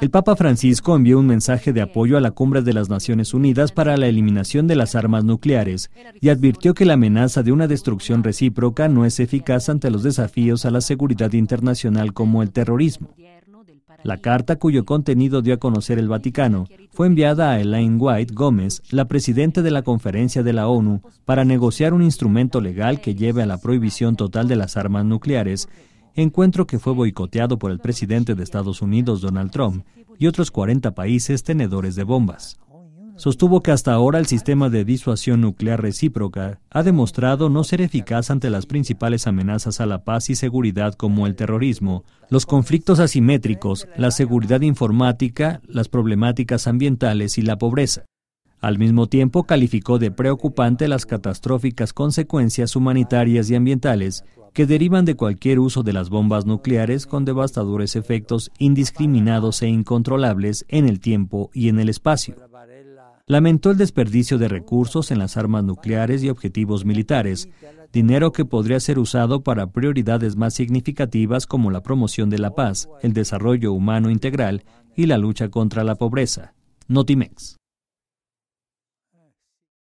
El Papa Francisco envió un mensaje de apoyo a la cumbre de las Naciones Unidas para la eliminación de las armas nucleares y advirtió que la amenaza de una destrucción recíproca no es eficaz ante los desafíos a la seguridad internacional como el terrorismo. La carta, cuyo contenido dio a conocer el Vaticano, fue enviada a Elaine White Gómez, la presidenta de la Conferencia de la ONU, para negociar un instrumento legal que lleve a la prohibición total de las armas nucleares encuentro que fue boicoteado por el presidente de Estados Unidos, Donald Trump, y otros 40 países tenedores de bombas. Sostuvo que hasta ahora el sistema de disuasión nuclear recíproca ha demostrado no ser eficaz ante las principales amenazas a la paz y seguridad como el terrorismo, los conflictos asimétricos, la seguridad informática, las problemáticas ambientales y la pobreza. Al mismo tiempo, calificó de preocupante las catastróficas consecuencias humanitarias y ambientales que derivan de cualquier uso de las bombas nucleares con devastadores efectos indiscriminados e incontrolables en el tiempo y en el espacio. Lamentó el desperdicio de recursos en las armas nucleares y objetivos militares, dinero que podría ser usado para prioridades más significativas como la promoción de la paz, el desarrollo humano integral y la lucha contra la pobreza. Notimex.